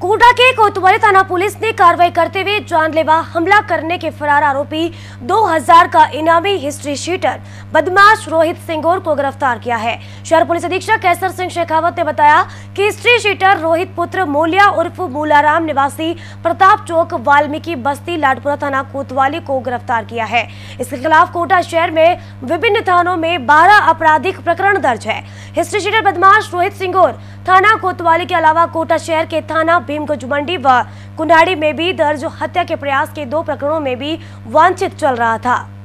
कोटा के कोतवाली थाना पुलिस ने कार्रवाई करते हुए जानलेवा हमला करने के फरार आरोपी 2000 का इनामी हिस्ट्री शीटर बदमाश रोहित सिंगोर को गिरफ्तार किया है शहर पुलिस अधीक्षक कैसर सिंह शेखावत ने बताया कि हिस्ट्री शीटर रोहित पुत्र मोलिया उर्फ मूलाराम निवासी प्रताप चौक वाल्मीकि बस्ती लाडपुरा थाना कोतवाली को गिरफ्तार किया है इसके खिलाफ कोटा शहर में विभिन्न थानों में बारह आपराधिक प्रकरण दर्ज है हिस्ट्री शीटर बदमाश रोहित सिंगोर थाना कोतवाली के अलावा कोटा शहर के थाना भीमगंज मंडी व कुंडाड़ी में भी दर्ज हत्या के प्रयास के दो प्रकरणों में भी वांछित चल रहा था